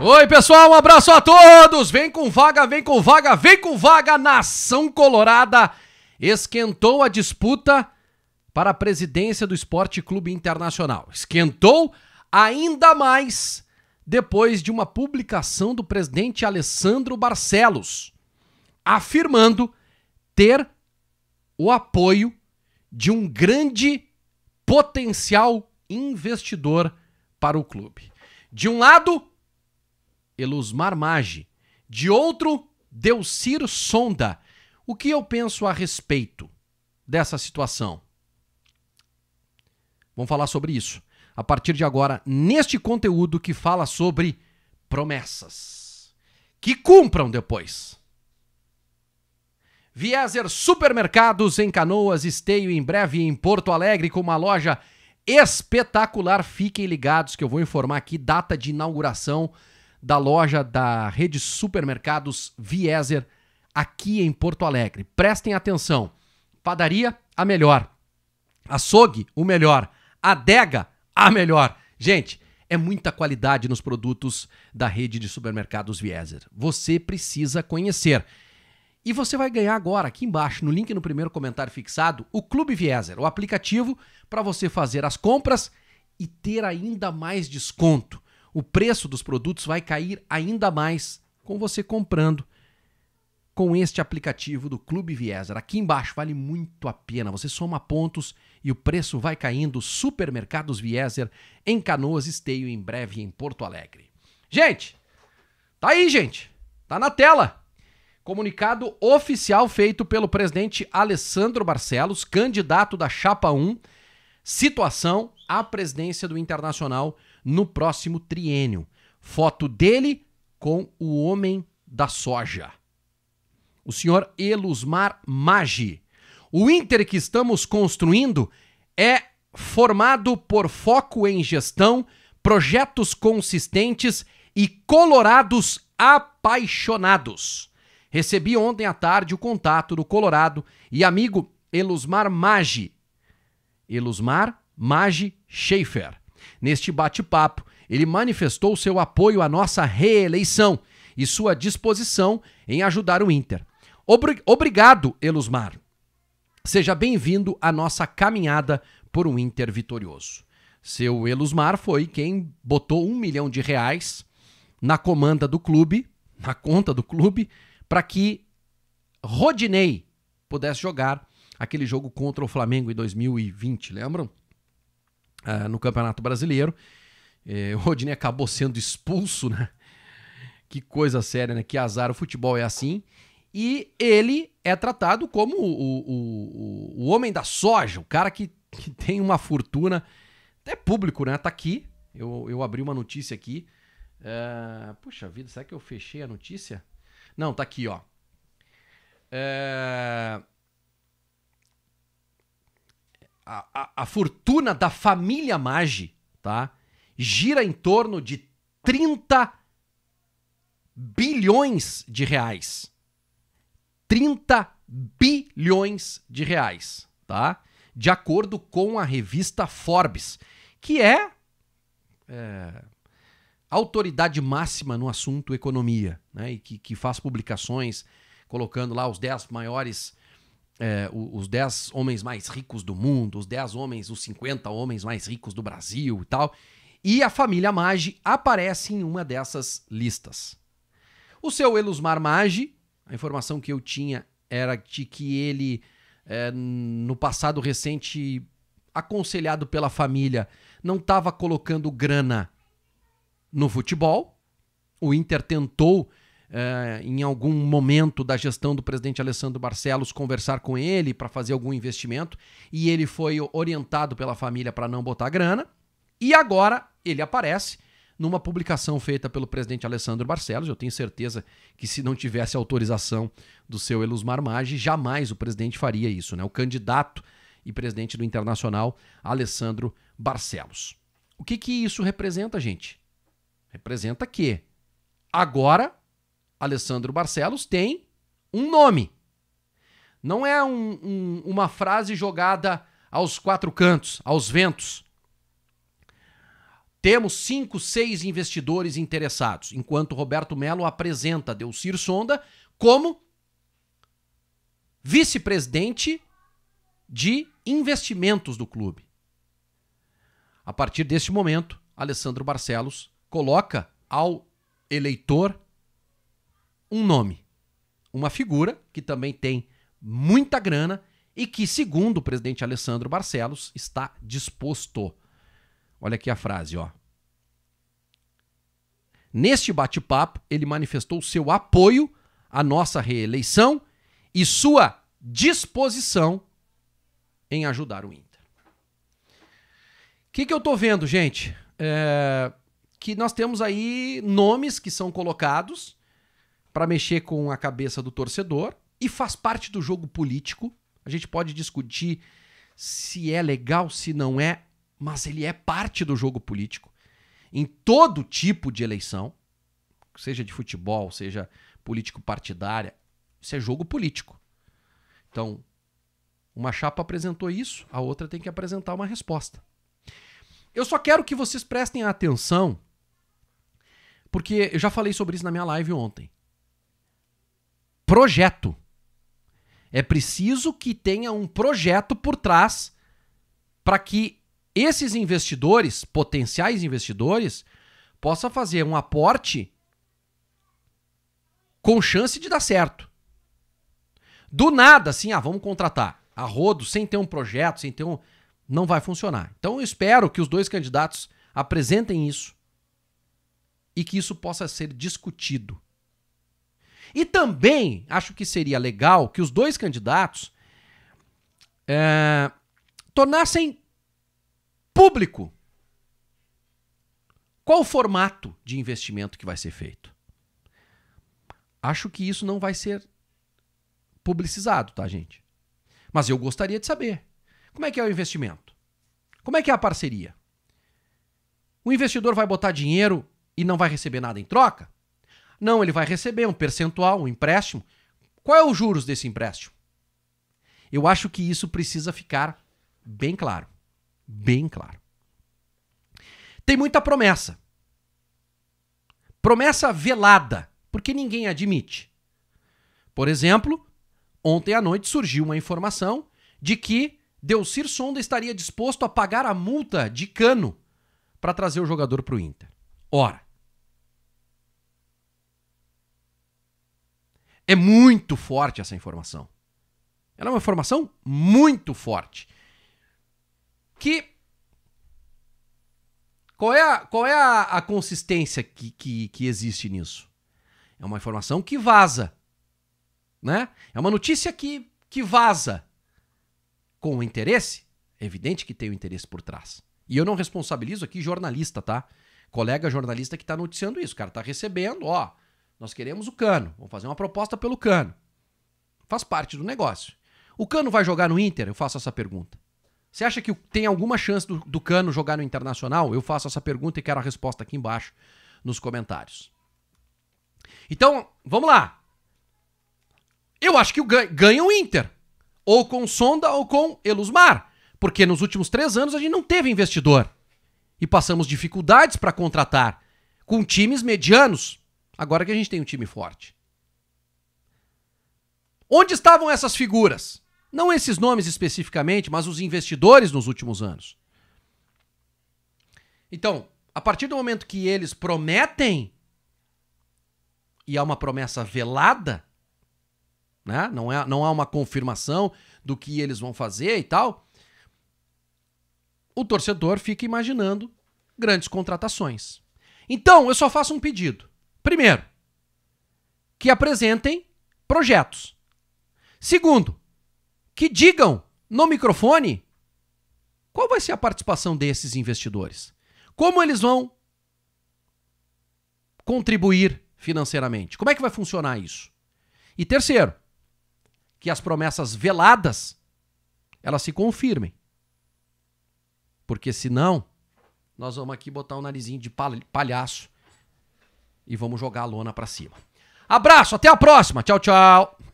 Oi, pessoal, um abraço a todos! Vem com vaga, vem com vaga, vem com vaga! Nação Colorada esquentou a disputa para a presidência do Esporte Clube Internacional. Esquentou ainda mais depois de uma publicação do presidente Alessandro Barcelos, afirmando ter o apoio de um grande potencial investidor para o clube. De um lado, Elusmar Maggi, de outro, Delcir Sonda. O que eu penso a respeito dessa situação? Vamos falar sobre isso a partir de agora neste conteúdo que fala sobre promessas. Que cumpram depois. Vieser Supermercados em Canoas, Esteio, em breve em Porto Alegre, com uma loja espetacular. Fiquem ligados que eu vou informar aqui data de inauguração da loja da rede Supermercados Vieser aqui em Porto Alegre. Prestem atenção. Padaria, a melhor. Açougue, o melhor. Adega, a melhor. Gente, é muita qualidade nos produtos da rede de supermercados Vieser. Você precisa conhecer. E você vai ganhar agora, aqui embaixo, no link no primeiro comentário fixado, o Clube Vieser, o aplicativo para você fazer as compras e ter ainda mais desconto o preço dos produtos vai cair ainda mais com você comprando com este aplicativo do Clube Vieser. Aqui embaixo vale muito a pena. Você soma pontos e o preço vai caindo. Supermercados Vieser em Canoas, Esteio, em breve em Porto Alegre. Gente, tá aí, gente. Tá na tela. Comunicado oficial feito pelo presidente Alessandro Barcelos, candidato da chapa 1, situação à presidência do Internacional no próximo triênio. Foto dele com o homem da soja. O senhor Elusmar Maggi. O Inter que estamos construindo é formado por foco em gestão, projetos consistentes e colorados apaixonados. Recebi ontem à tarde o contato do Colorado e amigo Elusmar Maggi. Elusmar Maggi Schaefer. Neste bate-papo, ele manifestou seu apoio à nossa reeleição e sua disposição em ajudar o Inter. Obri Obrigado, Elusmar. Seja bem-vindo à nossa caminhada por um Inter vitorioso. Seu Elusmar foi quem botou um milhão de reais na comanda do clube, na conta do clube, para que Rodinei pudesse jogar aquele jogo contra o Flamengo em 2020, lembram? uh, no Campeonato Brasileiro. É, o Rodinei acabou sendo expulso, né? Que coisa séria, né? Que azar, o futebol é assim. E ele é tratado como o, o, o, o homem da soja, o cara que, que tem uma fortuna. É público, né? Tá aqui. Eu, eu abri uma notícia aqui. Uh, puxa vida, será que eu fechei a notícia? Não, tá aqui, ó. Uh, a, a, a fortuna da família Maggi, tá? Gira em torno de 30 bilhões de reais. 30 bilhões de reais, tá? De acordo com a revista Forbes, que é, é autoridade máxima no assunto economia, né? E que, que faz publicações colocando lá os 10 maiores é, os 10 homens mais ricos do mundo, os 10 homens, os 50 homens mais ricos do Brasil e tal. E a família Mage aparece em uma dessas listas. O seu Elusmar Maggi, a informação que eu tinha era de que ele, é, no passado recente, aconselhado pela família, não estava colocando grana no futebol. O Inter tentou Uh, em algum momento da gestão do presidente Alessandro Barcelos conversar com ele para fazer algum investimento e ele foi orientado pela família para não botar grana. E agora ele aparece numa publicação feita pelo presidente Alessandro Barcelos. Eu tenho certeza que se não tivesse autorização do seu Elusmar Maggi, jamais o presidente faria isso, né? O candidato e presidente do Internacional, Alessandro Barcelos. O que que isso representa, gente? Representa que agora Alessandro Barcelos tem um nome. Não é um, um, uma frase jogada aos quatro cantos, aos ventos. Temos cinco, seis investidores interessados, enquanto Roberto Melo apresenta Delcir Sonda como vice-presidente de investimentos do clube. A partir deste momento, Alessandro Barcelos coloca ao eleitor um nome, uma figura que também tem muita grana e que, segundo o presidente Alessandro Barcelos, está disposto. Olha aqui a frase, ó. Neste bate-papo, ele manifestou seu apoio à nossa reeleição e sua disposição em ajudar o Inter. O que, que eu tô vendo, gente? É, que nós temos aí nomes que são colocados para mexer com a cabeça do torcedor e faz parte do jogo político. A gente pode discutir se é legal, se não é, mas ele é parte do jogo político. Em todo tipo de eleição, seja de futebol, seja político partidária, isso é jogo político. Então, uma chapa apresentou isso, a outra tem que apresentar uma resposta. Eu só quero que vocês prestem atenção, porque eu já falei sobre isso na minha live ontem projeto. É preciso que tenha um projeto por trás para que esses investidores, potenciais investidores, possam fazer um aporte com chance de dar certo. Do nada, assim, ah, vamos contratar a rodo, sem ter um projeto, sem ter um. Não vai funcionar. Então eu espero que os dois candidatos apresentem isso e que isso possa ser discutido. E também acho que seria legal que os dois candidatos é, tornassem público qual o formato de investimento que vai ser feito. Acho que isso não vai ser publicizado, tá, gente? Mas eu gostaria de saber. Como é que é o investimento? Como é que é a parceria? O investidor vai botar dinheiro e não vai receber nada em troca? Não, ele vai receber um percentual, um empréstimo. Qual é o juros desse empréstimo? Eu acho que isso precisa ficar bem claro. Bem claro. Tem muita promessa. Promessa velada, porque ninguém admite. Por exemplo, ontem à noite surgiu uma informação de que Delcir Sonda estaria disposto a pagar a multa de cano para trazer o jogador para o Inter. Ora, É muito forte essa informação. Ela é uma informação muito forte. Que. Qual é a, qual é a, a consistência que, que, que existe nisso? É uma informação que vaza. Né? É uma notícia que, que vaza. Com interesse? É evidente que tem o interesse por trás. E eu não responsabilizo aqui jornalista, tá? Colega jornalista que está noticiando isso. O cara está recebendo, ó. Nós queremos o Cano, vamos fazer uma proposta pelo Cano. Faz parte do negócio. O Cano vai jogar no Inter? Eu faço essa pergunta. Você acha que tem alguma chance do, do Cano jogar no Internacional? Eu faço essa pergunta e quero a resposta aqui embaixo nos comentários. Então, vamos lá. Eu acho que ganha, ganha o Inter. Ou com Sonda ou com Elusmar. Porque nos últimos três anos a gente não teve investidor. E passamos dificuldades para contratar. Com times medianos. Agora que a gente tem um time forte. Onde estavam essas figuras? Não esses nomes especificamente, mas os investidores nos últimos anos. Então, a partir do momento que eles prometem, e há uma promessa velada, né? não, é, não há uma confirmação do que eles vão fazer e tal, o torcedor fica imaginando grandes contratações. Então, eu só faço um pedido. Primeiro, que apresentem projetos. Segundo, que digam no microfone qual vai ser a participação desses investidores. Como eles vão contribuir financeiramente? Como é que vai funcionar isso? E terceiro, que as promessas veladas elas se confirmem. Porque senão, nós vamos aqui botar o um narizinho de palhaço e vamos jogar a lona para cima. Abraço, até a próxima. Tchau, tchau.